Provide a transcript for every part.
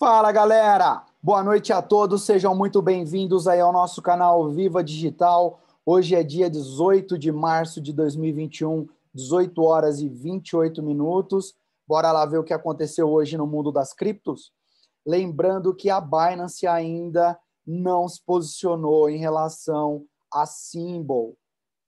Fala galera, boa noite a todos, sejam muito bem-vindos aí ao nosso canal Viva Digital. Hoje é dia 18 de março de 2021, 18 horas e 28 minutos. Bora lá ver o que aconteceu hoje no mundo das criptos? Lembrando que a Binance ainda não se posicionou em relação a Symbol.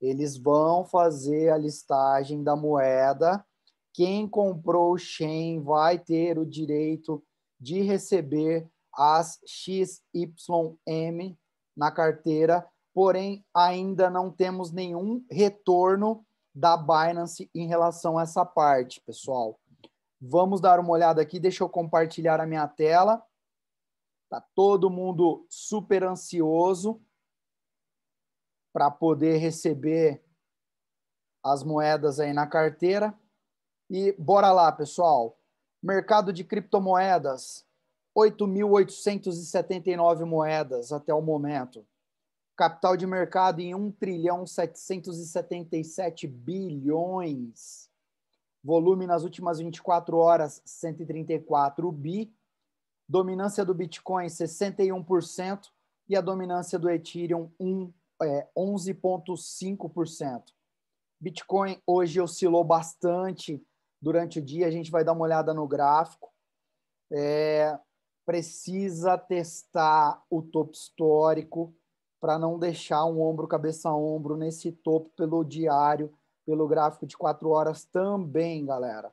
Eles vão fazer a listagem da moeda. Quem comprou o Chain vai ter o direito de receber as XYM na carteira, porém ainda não temos nenhum retorno da Binance em relação a essa parte, pessoal. Vamos dar uma olhada aqui, deixa eu compartilhar a minha tela. Tá todo mundo super ansioso para poder receber as moedas aí na carteira. E bora lá, pessoal. Mercado de criptomoedas, 8.879 moedas até o momento. Capital de mercado em 1 trilhão 777 bilhões. Volume nas últimas 24 horas, 134 bi. Dominância do Bitcoin, 61%. E a dominância do Ethereum, é, 11,5%. Bitcoin hoje oscilou bastante durante o dia, a gente vai dar uma olhada no gráfico. É, precisa testar o topo histórico para não deixar um ombro cabeça a ombro nesse topo pelo diário, pelo gráfico de quatro horas também, galera.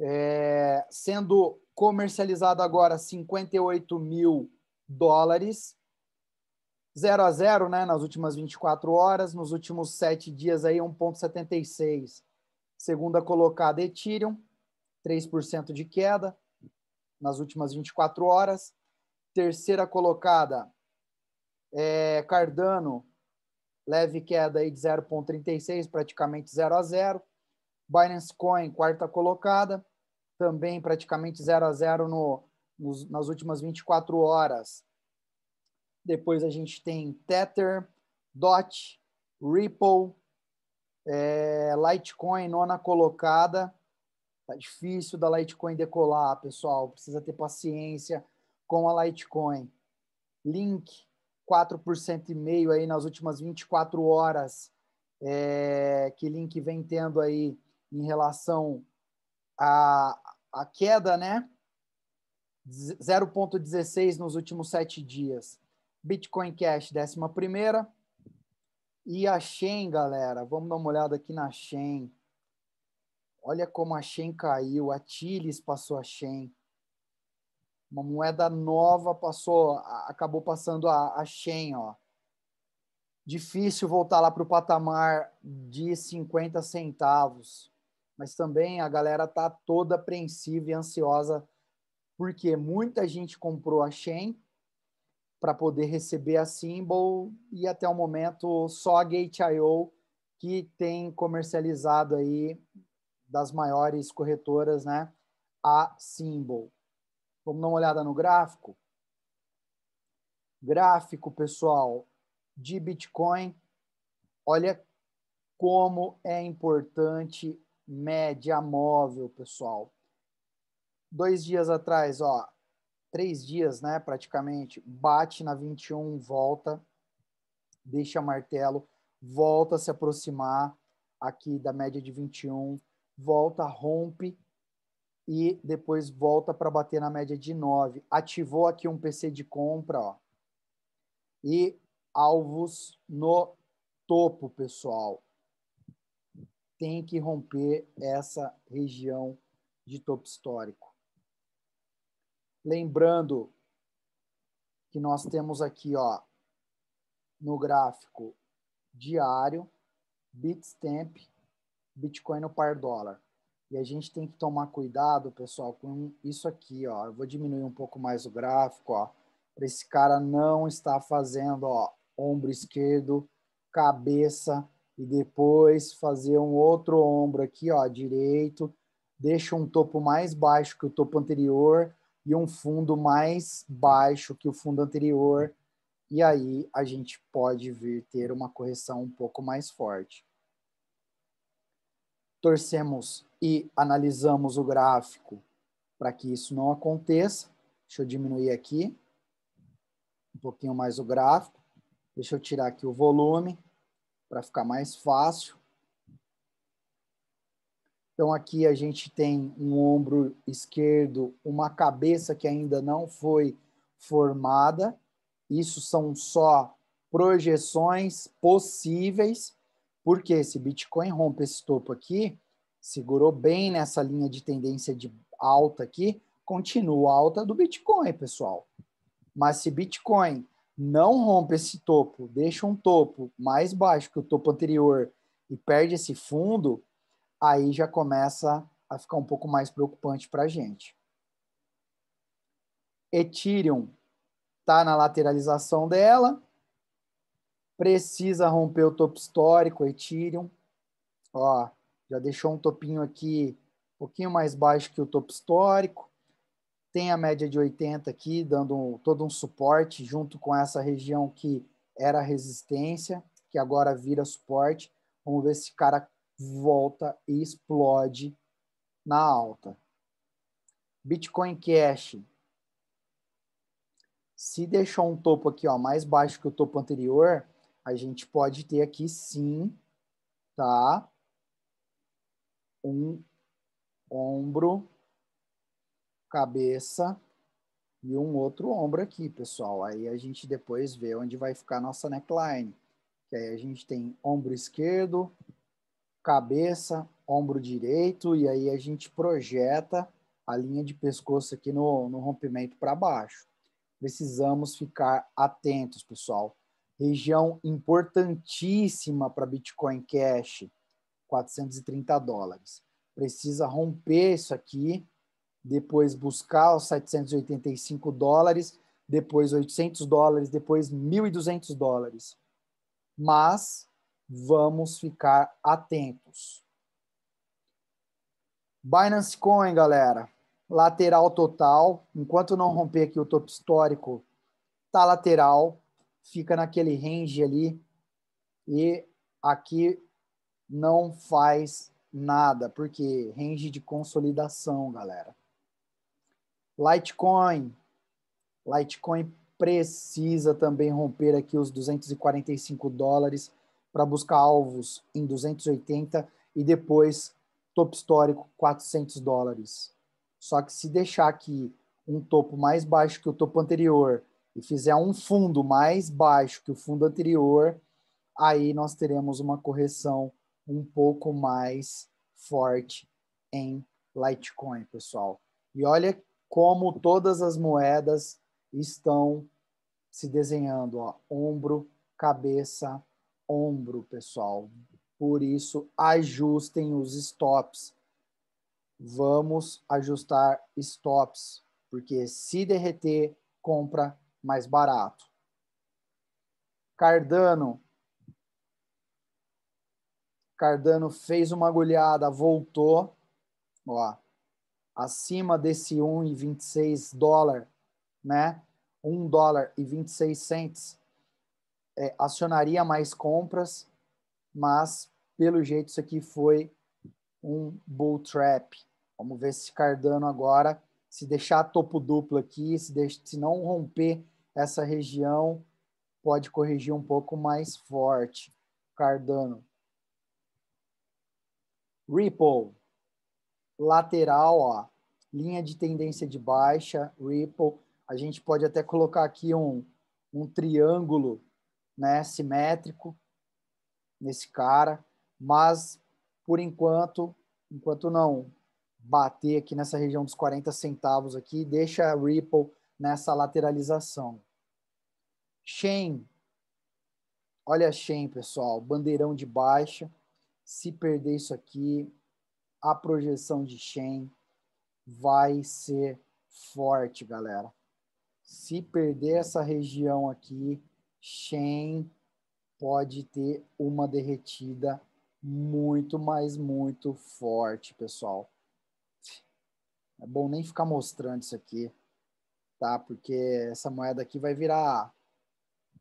É, sendo comercializado agora 58 mil dólares, 0 a 0 né, nas últimas 24 horas, nos últimos sete dias aí 1,76. Segunda colocada, Ethereum, 3% de queda nas últimas 24 horas. Terceira colocada, é, Cardano, leve queda aí de 0,36, praticamente 0 a 0. Binance Coin, quarta colocada, também praticamente 0 a 0 no, nos, nas últimas 24 horas. Depois a gente tem Tether, DOT, Ripple, é, Litecoin, nona colocada. Tá difícil da Litecoin decolar, pessoal. Precisa ter paciência com a Litecoin. Link, 4,5% e meio aí nas últimas 24 horas. É, que Link vem tendo aí em relação à, a queda, né? 0,16 nos últimos sete dias. Bitcoin Cash, décima primeira. E a Shen, galera, vamos dar uma olhada aqui na Shen. Olha como a Shen caiu, a Tiles passou a Shen. Uma moeda nova passou, acabou passando a, a Shen, ó. Difícil voltar lá para o patamar de 50 centavos. Mas também a galera tá toda apreensiva e ansiosa, porque muita gente comprou a Shen para poder receber a Symbol e até o momento só a Gate.io que tem comercializado aí das maiores corretoras, né, a Symbol. Vamos dar uma olhada no gráfico? Gráfico, pessoal, de Bitcoin. Olha como é importante média móvel, pessoal. Dois dias atrás, ó, três dias, né, praticamente, bate na 21, volta, deixa martelo, volta a se aproximar aqui da média de 21, volta, rompe e depois volta para bater na média de 9. Ativou aqui um PC de compra, ó. E alvos no topo, pessoal. Tem que romper essa região de topo histórico. Lembrando que nós temos aqui, ó, no gráfico diário, Bitstamp, Bitcoin no par dólar. E a gente tem que tomar cuidado, pessoal, com isso aqui, ó. Eu vou diminuir um pouco mais o gráfico, ó, para esse cara não estar fazendo, ó, ombro esquerdo, cabeça e depois fazer um outro ombro aqui, ó, direito. Deixa um topo mais baixo que o topo anterior e um fundo mais baixo que o fundo anterior, e aí a gente pode vir ter uma correção um pouco mais forte. Torcemos e analisamos o gráfico para que isso não aconteça. Deixa eu diminuir aqui um pouquinho mais o gráfico. Deixa eu tirar aqui o volume para ficar mais fácil. Então, aqui a gente tem um ombro esquerdo, uma cabeça que ainda não foi formada. Isso são só projeções possíveis, porque se Bitcoin rompe esse topo aqui, segurou bem nessa linha de tendência de alta aqui, continua alta do Bitcoin, pessoal. Mas se Bitcoin não rompe esse topo, deixa um topo mais baixo que o topo anterior e perde esse fundo, aí já começa a ficar um pouco mais preocupante para a gente. Ethereum está na lateralização dela, precisa romper o topo histórico, Ethereum. Ó, já deixou um topinho aqui um pouquinho mais baixo que o topo histórico. Tem a média de 80 aqui, dando um, todo um suporte junto com essa região que era resistência, que agora vira suporte. Vamos ver se cara volta e explode na alta. Bitcoin Cash se deixou um topo aqui ó, mais baixo que o topo anterior, a gente pode ter aqui sim, tá? Um ombro, cabeça e um outro ombro aqui, pessoal. Aí a gente depois vê onde vai ficar a nossa neckline. Que aí a gente tem ombro esquerdo, cabeça, ombro direito, e aí a gente projeta a linha de pescoço aqui no, no rompimento para baixo. Precisamos ficar atentos, pessoal. Região importantíssima para Bitcoin Cash, 430 dólares. Precisa romper isso aqui, depois buscar os 785 dólares, depois 800 dólares, depois 1.200 dólares. Mas vamos ficar atentos. Binance Coin, galera, lateral total, enquanto não romper aqui o topo histórico, tá lateral, fica naquele range ali e aqui não faz nada, porque range de consolidação, galera. Litecoin, Litecoin precisa também romper aqui os 245 dólares para buscar alvos em 280 e depois topo histórico 400 dólares. Só que se deixar aqui um topo mais baixo que o topo anterior e fizer um fundo mais baixo que o fundo anterior, aí nós teremos uma correção um pouco mais forte em Litecoin, pessoal. E olha como todas as moedas estão se desenhando, ó, ombro, cabeça, ombro, pessoal. Por isso, ajustem os stops. Vamos ajustar stops, porque se derreter, compra mais barato. Cardano. Cardano fez uma agulhada, voltou. Ó, acima desse 1,26 dólar, né? 1 dólar e 26 cents é, acionaria mais compras, mas pelo jeito isso aqui foi um bull trap. Vamos ver se Cardano agora, se deixar topo duplo aqui, se, deixa, se não romper essa região, pode corrigir um pouco mais forte. Cardano. Ripple, lateral, ó, linha de tendência de baixa, Ripple. A gente pode até colocar aqui um, um triângulo né, simétrico nesse cara, mas por enquanto, enquanto não bater aqui nessa região dos 40 centavos aqui, deixa a Ripple nessa lateralização. Chain olha Chain pessoal, bandeirão de baixa, se perder isso aqui, a projeção de Chain vai ser forte, galera. Se perder essa região aqui, Shen pode ter uma derretida muito, mas muito forte, pessoal. É bom nem ficar mostrando isso aqui, tá? Porque essa moeda aqui vai virar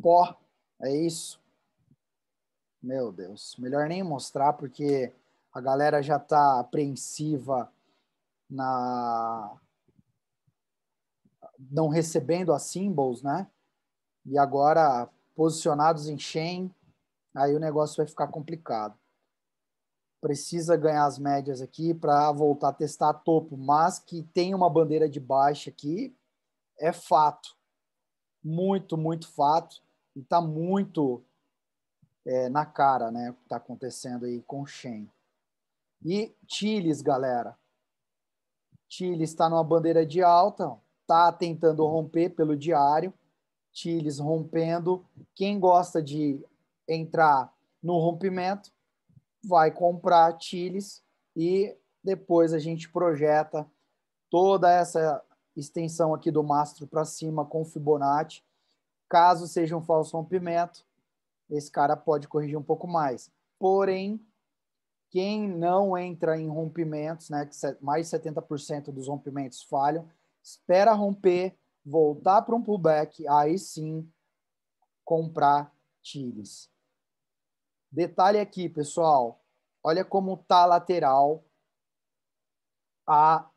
pó, é isso. Meu Deus, melhor nem mostrar porque a galera já tá apreensiva na não recebendo as symbols, né? e agora posicionados em Shen, aí o negócio vai ficar complicado. Precisa ganhar as médias aqui para voltar a testar topo, mas que tem uma bandeira de baixa aqui é fato. Muito, muito fato. E está muito é, na cara né, o que está acontecendo aí com Shen. E Chiles, galera. Chile está numa bandeira de alta, está tentando romper pelo diário, Chiles rompendo. Quem gosta de entrar no rompimento vai comprar Chiles e depois a gente projeta toda essa extensão aqui do mastro para cima com Fibonacci. Caso seja um falso rompimento, esse cara pode corrigir um pouco mais. Porém, quem não entra em rompimentos, né, que mais de 70% dos rompimentos falham, espera romper voltar para um pullback, aí sim comprar tires. Detalhe aqui, pessoal. Olha como tá a lateral a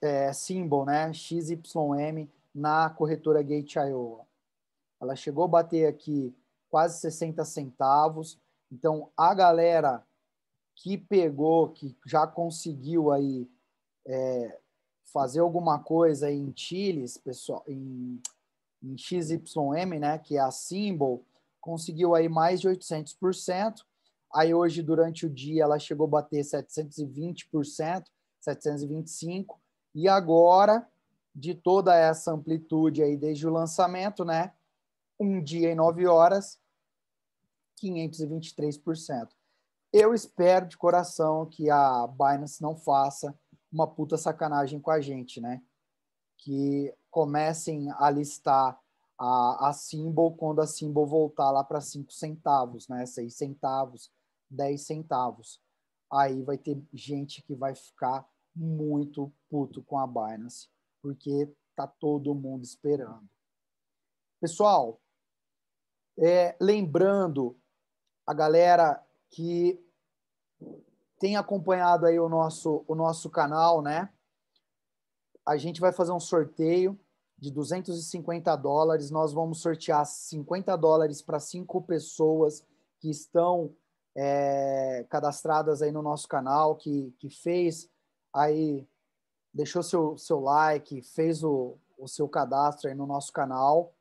é, symbol, né? XYM na corretora Gate Iowa. Ela chegou a bater aqui quase 60 centavos. Então, a galera que pegou, que já conseguiu aí é, fazer alguma coisa em Chiles, pessoal, em, em XYM, né, que é a Symbol, conseguiu aí mais de 800%. Aí hoje, durante o dia, ela chegou a bater 720%, 725%. E agora, de toda essa amplitude aí desde o lançamento, né, um dia em nove horas, 523%. Eu espero de coração que a Binance não faça uma puta sacanagem com a gente, né? Que comecem a listar a, a Symbol quando a Symbol voltar lá para 5 centavos, né? 6 centavos, 10 centavos. Aí vai ter gente que vai ficar muito puto com a Binance, porque tá todo mundo esperando. Pessoal, é, lembrando a galera que tem acompanhado aí o nosso, o nosso canal, né? A gente vai fazer um sorteio de 250 dólares. Nós vamos sortear 50 dólares para cinco pessoas que estão é, cadastradas aí no nosso canal, que, que fez aí, deixou seu, seu like, fez o, o seu cadastro aí no nosso canal.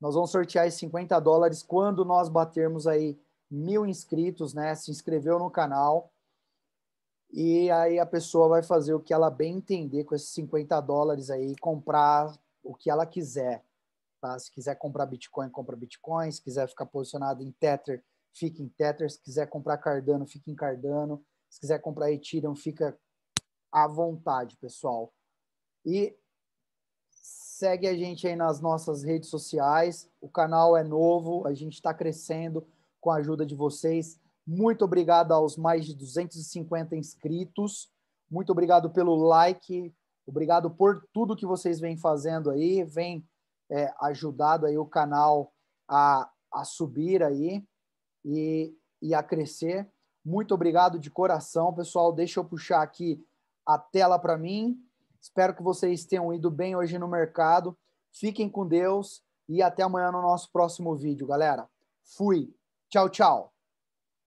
Nós vamos sortear esses 50 dólares quando nós batermos aí mil inscritos, né? Se inscreveu no canal. E aí a pessoa vai fazer o que ela bem entender com esses 50 dólares aí, comprar o que ela quiser. Tá? Se quiser comprar Bitcoin, compra Bitcoin. Se quiser ficar posicionado em Tether, fica em Tether. Se quiser comprar Cardano, fica em Cardano. Se quiser comprar Ethereum, fica à vontade, pessoal. E segue a gente aí nas nossas redes sociais. O canal é novo, a gente está crescendo com a ajuda de vocês. Muito obrigado aos mais de 250 inscritos. Muito obrigado pelo like. Obrigado por tudo que vocês vêm fazendo aí, vem é, ajudado aí o canal a, a subir aí e, e a crescer. Muito obrigado de coração, pessoal. Deixa eu puxar aqui a tela para mim. Espero que vocês tenham ido bem hoje no mercado. Fiquem com Deus e até amanhã no nosso próximo vídeo, galera. Fui! Tchau, tchau.